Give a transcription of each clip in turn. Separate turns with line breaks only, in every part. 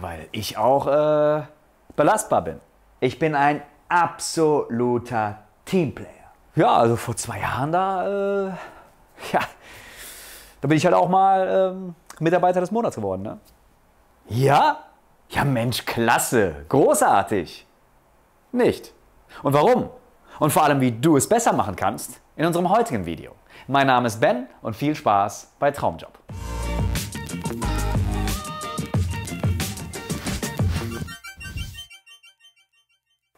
weil ich auch äh, belastbar bin. Ich bin ein absoluter Teamplayer. Ja, also vor zwei Jahren da, äh, ja, da bin ich halt auch mal ähm, Mitarbeiter des Monats geworden. Ne? Ja? Ja, Mensch, klasse, großartig. Nicht. Und warum? Und vor allem, wie du es besser machen kannst, in unserem heutigen Video. Mein Name ist Ben und viel Spaß bei Traumjob.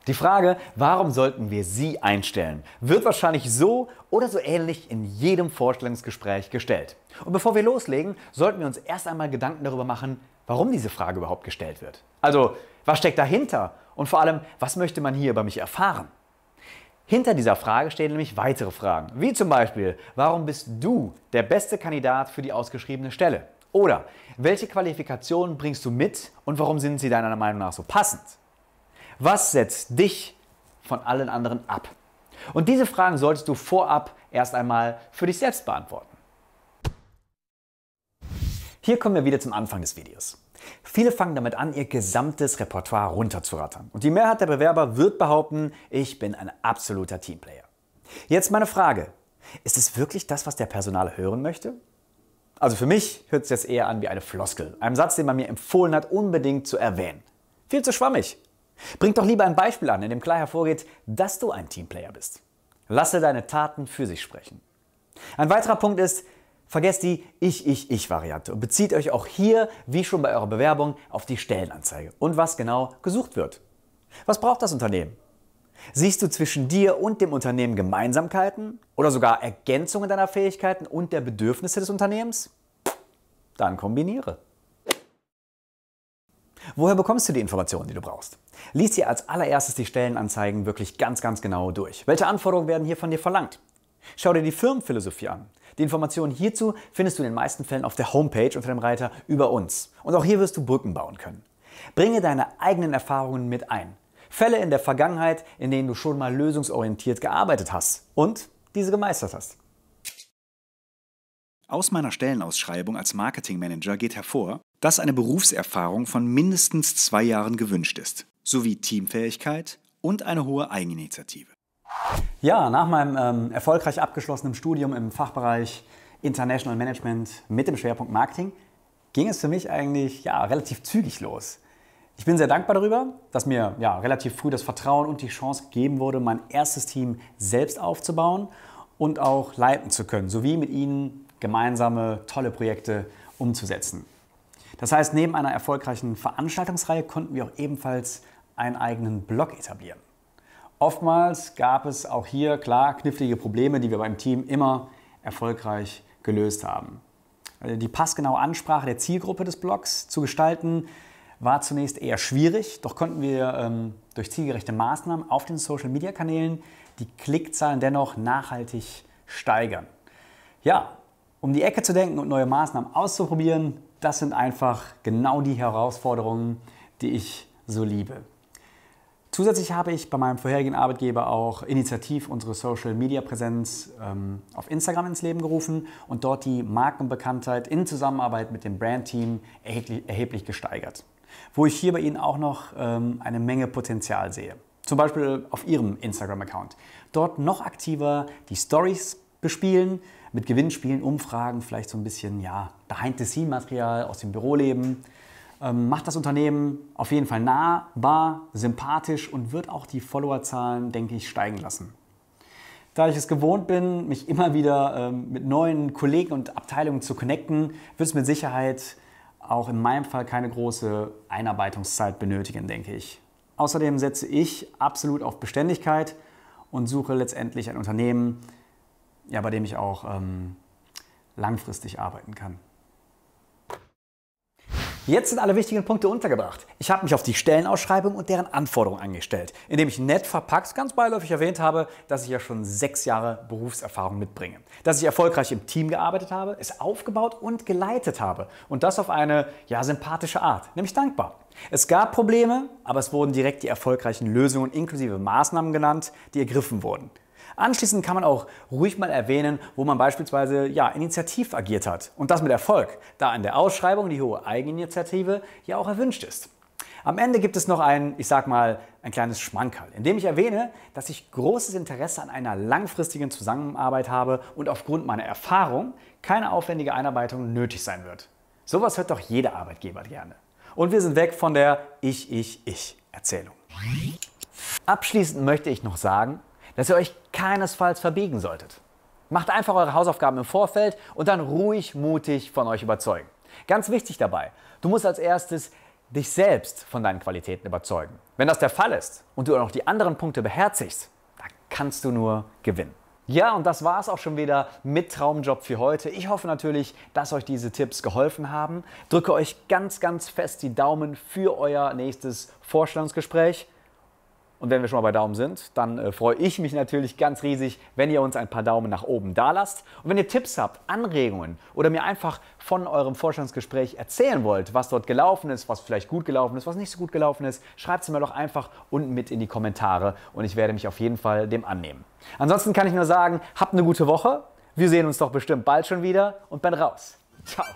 Die Frage, warum sollten wir sie einstellen, wird wahrscheinlich so oder so ähnlich in jedem Vorstellungsgespräch gestellt. Und bevor wir loslegen, sollten wir uns erst einmal Gedanken darüber machen, warum diese Frage überhaupt gestellt wird. Also, was steckt dahinter? Und vor allem, was möchte man hier über mich erfahren? Hinter dieser Frage stehen nämlich weitere Fragen, wie zum Beispiel, warum bist du der beste Kandidat für die ausgeschriebene Stelle? Oder welche Qualifikationen bringst du mit und warum sind sie deiner Meinung nach so passend? Was setzt dich von allen anderen ab? Und diese Fragen solltest du vorab erst einmal für dich selbst beantworten. Hier kommen wir wieder zum Anfang des Videos. Viele fangen damit an, ihr gesamtes Repertoire runterzurattern. Und die Mehrheit der Bewerber wird behaupten, ich bin ein absoluter Teamplayer. Jetzt meine Frage. Ist es wirklich das, was der Personal hören möchte? Also für mich hört es jetzt eher an wie eine Floskel, einem Satz, den man mir empfohlen hat, unbedingt zu erwähnen. Viel zu schwammig. Bring doch lieber ein Beispiel an, in dem klar hervorgeht, dass du ein Teamplayer bist. Lasse deine Taten für sich sprechen. Ein weiterer Punkt ist, vergesst die Ich, Ich, Ich-Variante und bezieht euch auch hier, wie schon bei eurer Bewerbung, auf die Stellenanzeige und was genau gesucht wird. Was braucht das Unternehmen? Siehst du zwischen dir und dem Unternehmen Gemeinsamkeiten oder sogar Ergänzungen deiner Fähigkeiten und der Bedürfnisse des Unternehmens? Dann kombiniere. Woher bekommst du die Informationen, die du brauchst? Lies dir als allererstes die Stellenanzeigen wirklich ganz, ganz genau durch. Welche Anforderungen werden hier von dir verlangt? Schau dir die Firmenphilosophie an. Die Informationen hierzu findest du in den meisten Fällen auf der Homepage unter dem Reiter Über uns. Und auch hier wirst du Brücken bauen können. Bringe deine eigenen Erfahrungen mit ein. Fälle in der Vergangenheit, in denen du schon mal lösungsorientiert gearbeitet hast und diese gemeistert hast. Aus meiner Stellenausschreibung als Marketingmanager geht hervor, dass eine Berufserfahrung von mindestens zwei Jahren gewünscht ist, sowie Teamfähigkeit und eine hohe Eigeninitiative. Ja, nach meinem ähm, erfolgreich abgeschlossenen Studium im Fachbereich International Management mit dem Schwerpunkt Marketing ging es für mich eigentlich ja, relativ zügig los. Ich bin sehr dankbar darüber, dass mir ja, relativ früh das Vertrauen und die Chance gegeben wurde, mein erstes Team selbst aufzubauen und auch leiten zu können, sowie mit ihnen gemeinsame tolle Projekte umzusetzen. Das heißt, neben einer erfolgreichen Veranstaltungsreihe konnten wir auch ebenfalls einen eigenen Blog etablieren. Oftmals gab es auch hier klar knifflige Probleme, die wir beim Team immer erfolgreich gelöst haben. Äh, die passgenaue Ansprache der Zielgruppe des Blogs zu gestalten war zunächst eher schwierig, doch konnten wir ähm, durch zielgerechte Maßnahmen auf den Social-Media-Kanälen die Klickzahlen dennoch nachhaltig steigern. Ja, um die Ecke zu denken und neue Maßnahmen auszuprobieren, das sind einfach genau die Herausforderungen, die ich so liebe. Zusätzlich habe ich bei meinem vorherigen Arbeitgeber auch initiativ unsere Social Media Präsenz ähm, auf Instagram ins Leben gerufen und dort die Markenbekanntheit in Zusammenarbeit mit dem Brandteam erheblich, erheblich gesteigert. Wo ich hier bei Ihnen auch noch ähm, eine Menge Potenzial sehe. Zum Beispiel auf Ihrem Instagram-Account. Dort noch aktiver die Stories bespielen, mit Gewinnspielen, Umfragen, vielleicht so ein bisschen ja, Behind-the-Scene-Material aus dem Büroleben. Ähm, macht das Unternehmen auf jeden Fall nahbar, sympathisch und wird auch die Followerzahlen, denke ich, steigen lassen. Da ich es gewohnt bin, mich immer wieder ähm, mit neuen Kollegen und Abteilungen zu connecten, wird es mit Sicherheit auch in meinem Fall keine große Einarbeitungszeit benötigen, denke ich. Außerdem setze ich absolut auf Beständigkeit und suche letztendlich ein Unternehmen, ja, bei dem ich auch ähm, langfristig arbeiten kann. Jetzt sind alle wichtigen Punkte untergebracht. Ich habe mich auf die Stellenausschreibung und deren Anforderungen angestellt, indem ich nett verpackt ganz beiläufig erwähnt habe, dass ich ja schon sechs Jahre Berufserfahrung mitbringe, dass ich erfolgreich im Team gearbeitet habe, es aufgebaut und geleitet habe und das auf eine ja sympathische Art, nämlich dankbar. Es gab Probleme, aber es wurden direkt die erfolgreichen Lösungen inklusive Maßnahmen genannt, die ergriffen wurden. Anschließend kann man auch ruhig mal erwähnen, wo man beispielsweise ja, initiativ agiert hat. Und das mit Erfolg, da in der Ausschreibung die hohe Eigeninitiative ja auch erwünscht ist. Am Ende gibt es noch ein, ich sag mal, ein kleines Schmankerl, in dem ich erwähne, dass ich großes Interesse an einer langfristigen Zusammenarbeit habe und aufgrund meiner Erfahrung keine aufwendige Einarbeitung nötig sein wird. Sowas hört doch jeder Arbeitgeber gerne. Und wir sind weg von der Ich, Ich, Ich Erzählung. Abschließend möchte ich noch sagen, dass ihr euch keinesfalls verbiegen solltet. Macht einfach eure Hausaufgaben im Vorfeld und dann ruhig mutig von euch überzeugen. Ganz wichtig dabei, du musst als erstes dich selbst von deinen Qualitäten überzeugen. Wenn das der Fall ist und du auch noch die anderen Punkte beherzigst, dann kannst du nur gewinnen. Ja, und das war es auch schon wieder mit Traumjob für heute. Ich hoffe natürlich, dass euch diese Tipps geholfen haben. Drücke euch ganz, ganz fest die Daumen für euer nächstes Vorstellungsgespräch. Und wenn wir schon mal bei Daumen sind, dann äh, freue ich mich natürlich ganz riesig, wenn ihr uns ein paar Daumen nach oben da lasst. Und wenn ihr Tipps habt, Anregungen oder mir einfach von eurem Vorstellungsgespräch erzählen wollt, was dort gelaufen ist, was vielleicht gut gelaufen ist, was nicht so gut gelaufen ist, schreibt es mir doch einfach unten mit in die Kommentare und ich werde mich auf jeden Fall dem annehmen. Ansonsten kann ich nur sagen, habt eine gute Woche. Wir sehen uns doch bestimmt bald schon wieder und bin raus. Ciao.